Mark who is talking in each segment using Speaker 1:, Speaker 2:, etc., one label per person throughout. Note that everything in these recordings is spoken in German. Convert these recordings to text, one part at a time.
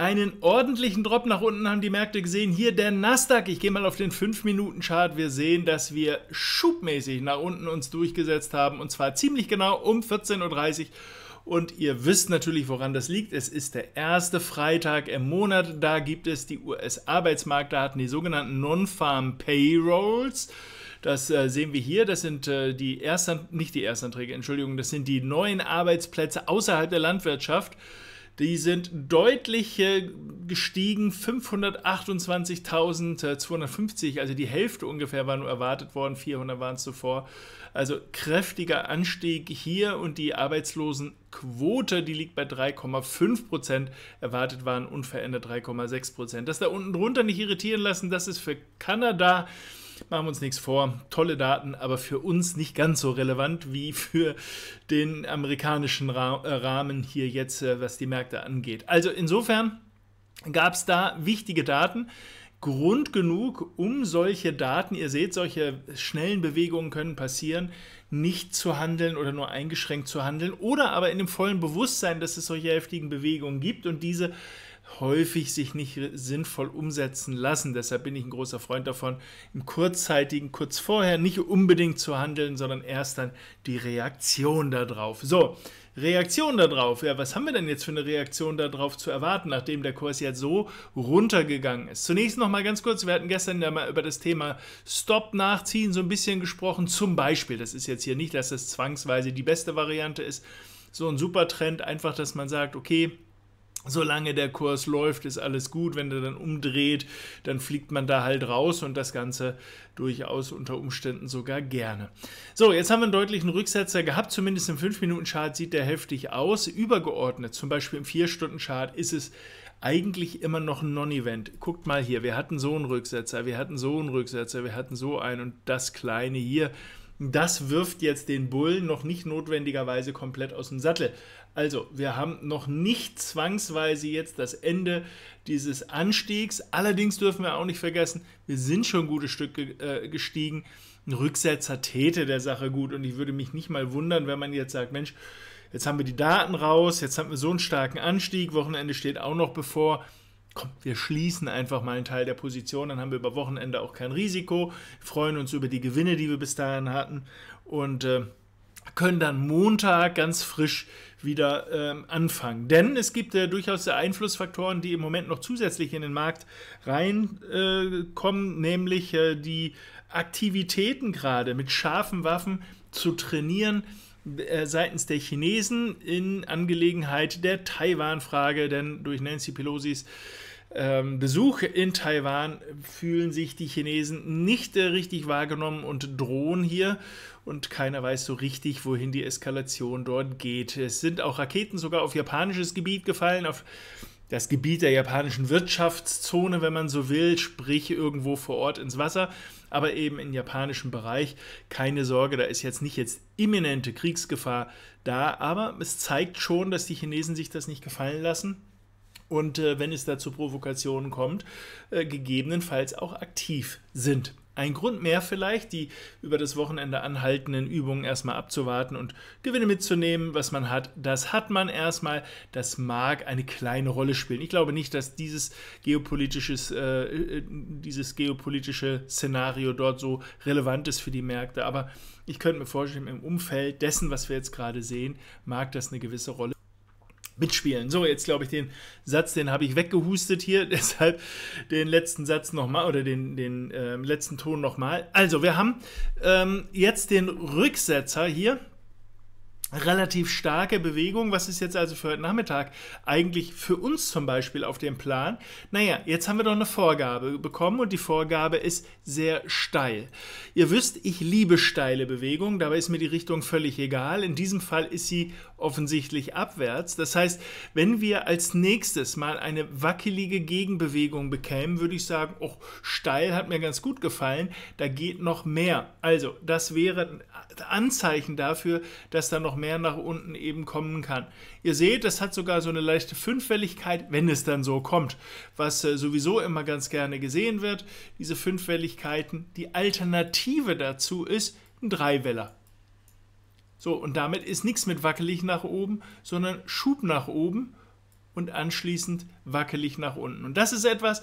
Speaker 1: einen ordentlichen Drop nach unten haben die Märkte gesehen. Hier der Nasdaq. Ich gehe mal auf den 5-Minuten-Chart. Wir sehen, dass wir schubmäßig nach unten uns durchgesetzt haben. Und zwar ziemlich genau um 14.30 Uhr. Und ihr wisst natürlich, woran das liegt. Es ist der erste Freitag im Monat. Da gibt es die US-Arbeitsmarktdaten, die sogenannten Non-Farm Payrolls. Das äh, sehen wir hier. Das sind äh, die Erstant nicht die Erstanträge, Entschuldigung, das sind die neuen Arbeitsplätze außerhalb der Landwirtschaft. Die sind deutlich äh, gestiegen, 528.250, äh, also die Hälfte ungefähr war nur erwartet worden, 400 waren es zuvor. Also kräftiger Anstieg hier und die Arbeitslosenquote, die liegt bei 3,5 Prozent, erwartet waren unverändert 3,6 Prozent. Das da unten drunter nicht irritieren lassen, das ist für Kanada Machen wir uns nichts vor, tolle Daten, aber für uns nicht ganz so relevant wie für den amerikanischen äh, Rahmen hier jetzt, äh, was die Märkte angeht. Also insofern gab es da wichtige Daten. Grund genug, um solche Daten, ihr seht, solche schnellen Bewegungen können passieren, nicht zu handeln oder nur eingeschränkt zu handeln oder aber in dem vollen Bewusstsein, dass es solche heftigen Bewegungen gibt und diese häufig sich nicht sinnvoll umsetzen lassen. Deshalb bin ich ein großer Freund davon, im kurzzeitigen, kurz vorher nicht unbedingt zu handeln, sondern erst dann die Reaktion darauf. So, Reaktion darauf. Ja, was haben wir denn jetzt für eine Reaktion darauf zu erwarten, nachdem der Kurs jetzt so runtergegangen ist? Zunächst nochmal ganz kurz, wir hatten gestern ja mal über das Thema Stop nachziehen so ein bisschen gesprochen. Zum Beispiel, das ist jetzt hier nicht, dass das zwangsweise die beste Variante ist, so ein super Trend, einfach, dass man sagt, okay, solange der Kurs läuft, ist alles gut. Wenn er dann umdreht, dann fliegt man da halt raus und das Ganze durchaus unter Umständen sogar gerne. So, jetzt haben wir einen deutlichen Rücksetzer gehabt. Zumindest im 5-Minuten-Chart sieht der heftig aus. Übergeordnet, zum Beispiel im 4-Stunden-Chart, ist es eigentlich immer noch ein Non-Event. Guckt mal hier, wir hatten so einen Rücksetzer, wir hatten so einen Rücksetzer, wir hatten so einen und das kleine hier. Das wirft jetzt den Bullen noch nicht notwendigerweise komplett aus dem Sattel. Also, wir haben noch nicht zwangsweise jetzt das Ende dieses Anstiegs. Allerdings dürfen wir auch nicht vergessen, wir sind schon ein gutes Stück äh, gestiegen. Ein Rücksetzer täte der Sache gut und ich würde mich nicht mal wundern, wenn man jetzt sagt, Mensch, jetzt haben wir die Daten raus, jetzt haben wir so einen starken Anstieg, Wochenende steht auch noch bevor. Komm, wir schließen einfach mal einen Teil der Position, dann haben wir über Wochenende auch kein Risiko, freuen uns über die Gewinne, die wir bis dahin hatten und äh, können dann Montag ganz frisch wieder ähm, anfangen. Denn es gibt ja äh, durchaus Einflussfaktoren, die im Moment noch zusätzlich in den Markt reinkommen, äh, nämlich äh, die Aktivitäten gerade mit scharfen Waffen zu trainieren äh, seitens der Chinesen in Angelegenheit der Taiwan-Frage, denn durch Nancy Pelosi's ähm, Besuche in Taiwan fühlen sich die Chinesen nicht äh, richtig wahrgenommen und drohen hier. Und keiner weiß so richtig, wohin die Eskalation dort geht. Es sind auch Raketen sogar auf japanisches Gebiet gefallen, auf das Gebiet der japanischen Wirtschaftszone, wenn man so will, sprich irgendwo vor Ort ins Wasser, aber eben im japanischen Bereich. Keine Sorge, da ist jetzt nicht jetzt imminente Kriegsgefahr da, aber es zeigt schon, dass die Chinesen sich das nicht gefallen lassen und äh, wenn es da zu Provokationen kommt, äh, gegebenenfalls auch aktiv sind. Ein Grund mehr vielleicht, die über das Wochenende anhaltenden Übungen erstmal abzuwarten und Gewinne mitzunehmen, was man hat. Das hat man erstmal, das mag eine kleine Rolle spielen. Ich glaube nicht, dass dieses, geopolitisches, äh, äh dieses geopolitische Szenario dort so relevant ist für die Märkte, aber ich könnte mir vorstellen, im Umfeld dessen, was wir jetzt gerade sehen, mag das eine gewisse Rolle mitspielen. So, jetzt glaube ich, den Satz, den habe ich weggehustet hier, deshalb den letzten Satz nochmal oder den, den äh, letzten Ton nochmal. Also, wir haben ähm, jetzt den Rücksetzer hier relativ starke Bewegung. Was ist jetzt also für heute Nachmittag eigentlich für uns zum Beispiel auf dem Plan? Naja, jetzt haben wir doch eine Vorgabe bekommen und die Vorgabe ist sehr steil. Ihr wisst, ich liebe steile Bewegungen, dabei ist mir die Richtung völlig egal. In diesem Fall ist sie offensichtlich abwärts. Das heißt, wenn wir als nächstes mal eine wackelige Gegenbewegung bekämen, würde ich sagen, oh, steil hat mir ganz gut gefallen, da geht noch mehr. Also, das wäre ein Anzeichen dafür, dass da noch mehr nach unten eben kommen kann. Ihr seht, das hat sogar so eine leichte Fünfwelligkeit, wenn es dann so kommt, was äh, sowieso immer ganz gerne gesehen wird, diese Fünfwelligkeiten. Die Alternative dazu ist ein Dreiweller. So, und damit ist nichts mit wackelig nach oben, sondern Schub nach oben und anschließend wackelig nach unten. Und das ist etwas,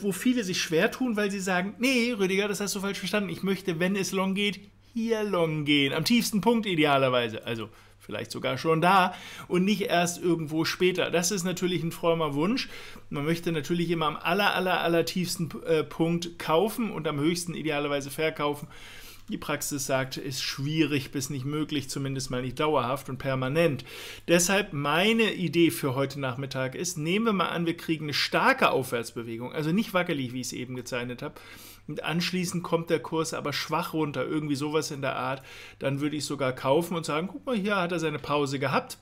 Speaker 1: wo viele sich schwer tun, weil sie sagen, nee, Rüdiger, das hast du falsch verstanden. Ich möchte, wenn es long geht, hier long gehen, am tiefsten Punkt idealerweise, also vielleicht sogar schon da und nicht erst irgendwo später. Das ist natürlich ein frommer Wunsch. Man möchte natürlich immer am aller, aller, aller tiefsten äh, Punkt kaufen und am höchsten idealerweise verkaufen. Die Praxis sagt, ist schwierig bis nicht möglich, zumindest mal nicht dauerhaft und permanent. Deshalb meine Idee für heute Nachmittag ist, nehmen wir mal an, wir kriegen eine starke Aufwärtsbewegung, also nicht wackelig, wie ich es eben gezeichnet habe, und anschließend kommt der Kurs aber schwach runter, irgendwie sowas in der Art, dann würde ich sogar kaufen und sagen, guck mal, hier hat er seine Pause gehabt,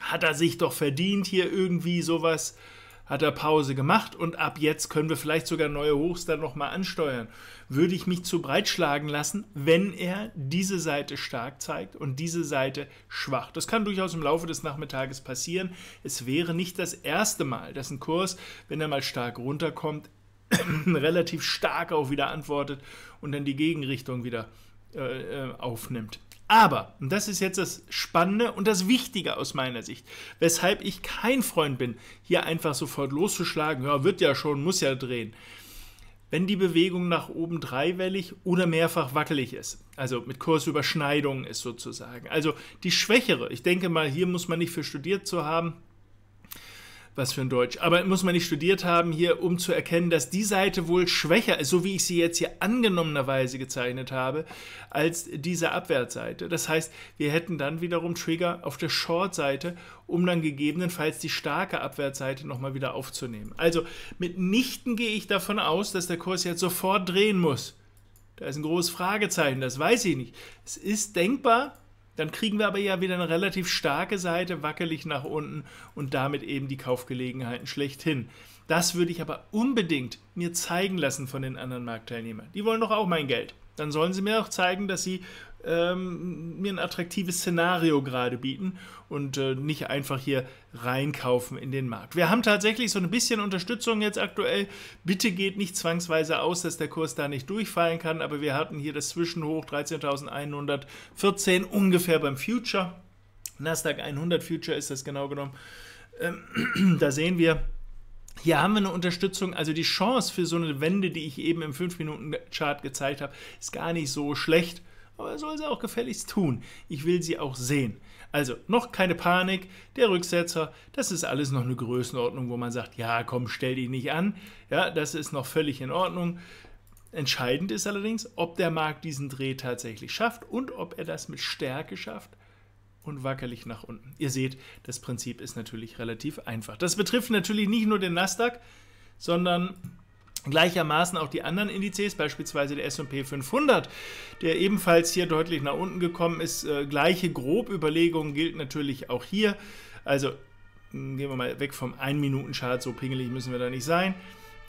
Speaker 1: hat er sich doch verdient, hier irgendwie sowas, hat er Pause gemacht und ab jetzt können wir vielleicht sogar neue Hochs dann nochmal ansteuern. Würde ich mich zu breit schlagen lassen, wenn er diese Seite stark zeigt und diese Seite schwach. Das kann durchaus im Laufe des Nachmittages passieren. Es wäre nicht das erste Mal, dass ein Kurs, wenn er mal stark runterkommt, relativ stark auch wieder antwortet und dann die Gegenrichtung wieder äh, äh, aufnimmt. Aber, und das ist jetzt das Spannende und das Wichtige aus meiner Sicht, weshalb ich kein Freund bin, hier einfach sofort loszuschlagen, ja, wird ja schon, muss ja drehen. Wenn die Bewegung nach oben dreiwellig oder mehrfach wackelig ist, also mit Kursüberschneidungen ist sozusagen. Also die schwächere, ich denke mal, hier muss man nicht für studiert zu haben, was für ein Deutsch. Aber muss man nicht studiert haben hier, um zu erkennen, dass die Seite wohl schwächer ist, so wie ich sie jetzt hier angenommenerweise gezeichnet habe, als diese Abwärtsseite. Das heißt, wir hätten dann wiederum Trigger auf der Short-Seite, um dann gegebenenfalls die starke Abwärtsseite nochmal wieder aufzunehmen. Also mitnichten gehe ich davon aus, dass der Kurs jetzt sofort drehen muss. Da ist ein großes Fragezeichen, das weiß ich nicht. Es ist denkbar, dann kriegen wir aber ja wieder eine relativ starke Seite, wackelig nach unten und damit eben die Kaufgelegenheiten schlechthin. Das würde ich aber unbedingt mir zeigen lassen von den anderen Marktteilnehmern. Die wollen doch auch mein Geld. Dann sollen sie mir auch zeigen, dass sie ähm, mir ein attraktives Szenario gerade bieten und äh, nicht einfach hier reinkaufen in den Markt. Wir haben tatsächlich so ein bisschen Unterstützung jetzt aktuell. Bitte geht nicht zwangsweise aus, dass der Kurs da nicht durchfallen kann, aber wir hatten hier das Zwischenhoch 13.114 ungefähr beim Future. Nasdaq 100 Future ist das genau genommen. Ähm, da sehen wir, hier haben wir eine Unterstützung, also die Chance für so eine Wende, die ich eben im 5-Minuten-Chart gezeigt habe, ist gar nicht so schlecht aber er soll sie auch gefälligst tun. Ich will sie auch sehen. Also noch keine Panik, der Rücksetzer, das ist alles noch eine Größenordnung, wo man sagt, ja, komm, stell dich nicht an. Ja, das ist noch völlig in Ordnung. Entscheidend ist allerdings, ob der Markt diesen Dreh tatsächlich schafft und ob er das mit Stärke schafft und wackelig nach unten. Ihr seht, das Prinzip ist natürlich relativ einfach. Das betrifft natürlich nicht nur den Nasdaq, sondern Gleichermaßen auch die anderen Indizes, beispielsweise der SP 500, der ebenfalls hier deutlich nach unten gekommen ist. Äh, gleiche Grobüberlegung gilt natürlich auch hier. Also hm, gehen wir mal weg vom 1-Minuten-Chart, so pingelig müssen wir da nicht sein.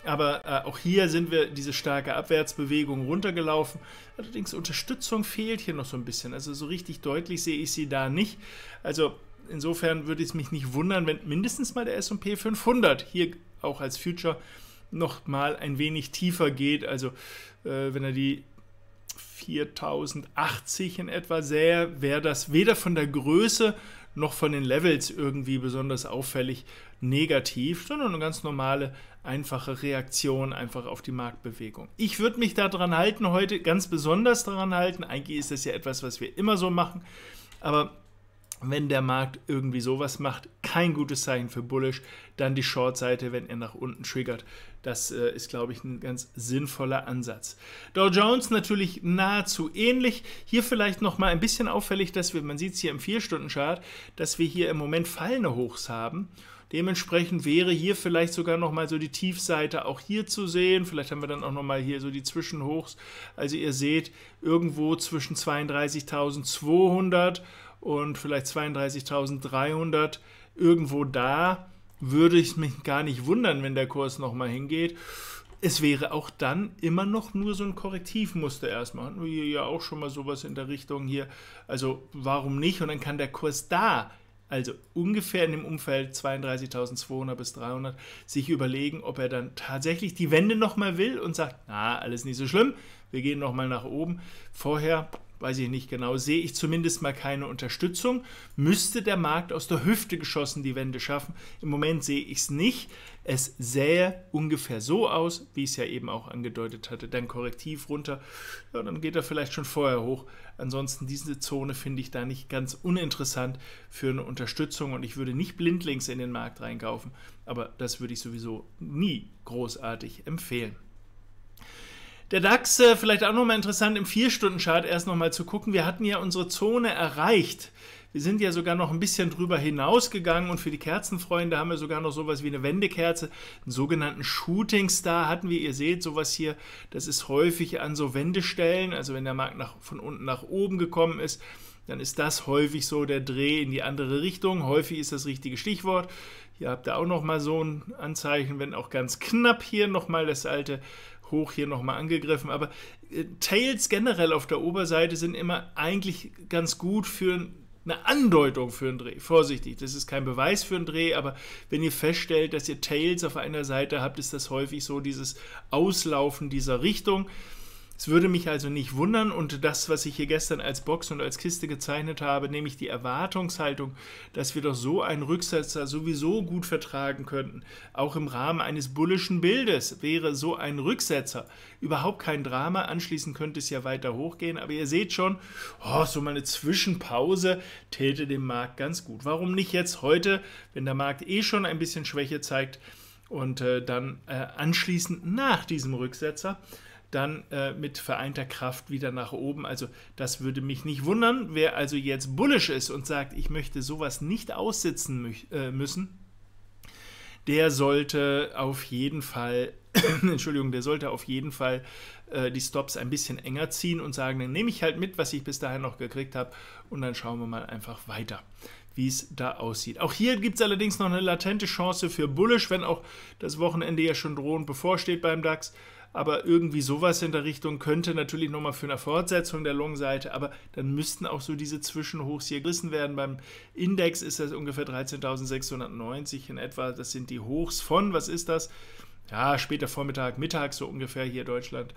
Speaker 1: Aber äh, auch hier sind wir diese starke Abwärtsbewegung runtergelaufen. Allerdings Unterstützung fehlt hier noch so ein bisschen. Also so richtig deutlich sehe ich sie da nicht. Also insofern würde es mich nicht wundern, wenn mindestens mal der SP 500 hier auch als Future noch mal ein wenig tiefer geht. Also äh, wenn er die 4080 in etwa sähe, wäre das weder von der Größe noch von den Levels irgendwie besonders auffällig negativ, sondern eine ganz normale, einfache Reaktion einfach auf die Marktbewegung. Ich würde mich daran halten heute, ganz besonders daran halten. Eigentlich ist das ja etwas, was wir immer so machen, aber wenn der Markt irgendwie sowas macht, kein gutes Zeichen für Bullish. Dann die Short-Seite, wenn er nach unten triggert. Das äh, ist, glaube ich, ein ganz sinnvoller Ansatz. Dow Jones natürlich nahezu ähnlich. Hier vielleicht nochmal ein bisschen auffällig, dass wir, man sieht es hier im 4-Stunden-Chart, dass wir hier im Moment fallende Hochs haben. Dementsprechend wäre hier vielleicht sogar nochmal so die Tiefseite auch hier zu sehen. Vielleicht haben wir dann auch nochmal hier so die Zwischenhochs. Also ihr seht, irgendwo zwischen 32.200 und und vielleicht 32.300 irgendwo da, würde ich mich gar nicht wundern, wenn der Kurs nochmal hingeht. Es wäre auch dann immer noch nur so ein Korrektivmuster erstmal. Hatten wir ja auch schon mal sowas in der Richtung hier. Also warum nicht? Und dann kann der Kurs da, also ungefähr in dem Umfeld 32.200 bis 300, sich überlegen, ob er dann tatsächlich die Wende nochmal will und sagt, na, alles nicht so schlimm, wir gehen nochmal nach oben. Vorher weiß ich nicht genau, sehe ich zumindest mal keine Unterstützung. Müsste der Markt aus der Hüfte geschossen die Wende schaffen? Im Moment sehe ich es nicht. Es sähe ungefähr so aus, wie ich es ja eben auch angedeutet hatte. Dann korrektiv runter, ja, dann geht er vielleicht schon vorher hoch. Ansonsten diese Zone finde ich da nicht ganz uninteressant für eine Unterstützung und ich würde nicht blindlings in den Markt reinkaufen, aber das würde ich sowieso nie großartig empfehlen. Der DAX äh, vielleicht auch nochmal interessant im 4-Stunden-Chart erst nochmal zu gucken. Wir hatten ja unsere Zone erreicht. Wir sind ja sogar noch ein bisschen drüber hinausgegangen und für die Kerzenfreunde haben wir sogar noch sowas wie eine Wendekerze, einen sogenannten Shooting Star hatten wir. Ihr seht sowas hier, das ist häufig an so Wendestellen, also wenn der Markt nach, von unten nach oben gekommen ist, dann ist das häufig so der Dreh in die andere Richtung. Häufig ist das richtige Stichwort. Hier habt ihr auch nochmal so ein Anzeichen, wenn auch ganz knapp hier nochmal das alte hoch hier nochmal angegriffen. Aber äh, Tails generell auf der Oberseite sind immer eigentlich ganz gut für eine Andeutung für einen Dreh. Vorsichtig, das ist kein Beweis für einen Dreh, aber wenn ihr feststellt, dass ihr Tails auf einer Seite habt, ist das häufig so dieses Auslaufen dieser Richtung. Es würde mich also nicht wundern und das, was ich hier gestern als Box und als Kiste gezeichnet habe, nämlich die Erwartungshaltung, dass wir doch so einen Rücksetzer sowieso gut vertragen könnten. Auch im Rahmen eines bullischen Bildes wäre so ein Rücksetzer überhaupt kein Drama. Anschließend könnte es ja weiter hochgehen, aber ihr seht schon, oh, so mal eine Zwischenpause täte dem Markt ganz gut. Warum nicht jetzt heute, wenn der Markt eh schon ein bisschen Schwäche zeigt und äh, dann äh, anschließend nach diesem Rücksetzer dann äh, mit vereinter Kraft wieder nach oben. Also das würde mich nicht wundern. Wer also jetzt bullisch ist und sagt, ich möchte sowas nicht aussitzen mü äh, müssen, der sollte auf jeden Fall, Entschuldigung, der sollte auf jeden Fall äh, die Stops ein bisschen enger ziehen und sagen, dann nehme ich halt mit, was ich bis dahin noch gekriegt habe und dann schauen wir mal einfach weiter wie es da aussieht. Auch hier gibt es allerdings noch eine latente Chance für Bullish, wenn auch das Wochenende ja schon drohend bevorsteht beim DAX aber irgendwie sowas in der Richtung könnte natürlich nochmal für eine Fortsetzung der Long-Seite, aber dann müssten auch so diese Zwischenhochs hier gerissen werden. Beim Index ist das ungefähr 13.690 in etwa, das sind die Hochs von, was ist das? Ja, später Vormittag, Mittag, so ungefähr hier Deutschland.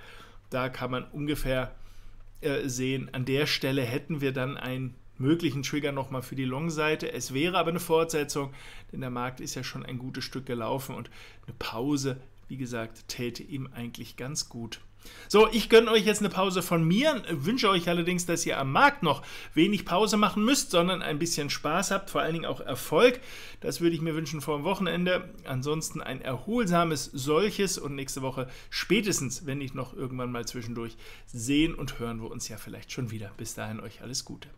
Speaker 1: Da kann man ungefähr äh, sehen, an der Stelle hätten wir dann einen möglichen Trigger nochmal für die Long-Seite. Es wäre aber eine Fortsetzung, denn der Markt ist ja schon ein gutes Stück gelaufen und eine Pause wie gesagt, täte ihm eigentlich ganz gut. So, ich gönne euch jetzt eine Pause von mir, wünsche euch allerdings, dass ihr am Markt noch wenig Pause machen müsst, sondern ein bisschen Spaß habt, vor allen Dingen auch Erfolg. Das würde ich mir wünschen vor dem Wochenende. Ansonsten ein erholsames solches und nächste Woche spätestens, wenn nicht noch irgendwann mal zwischendurch, sehen und hören wir uns ja vielleicht schon wieder. Bis dahin euch alles Gute.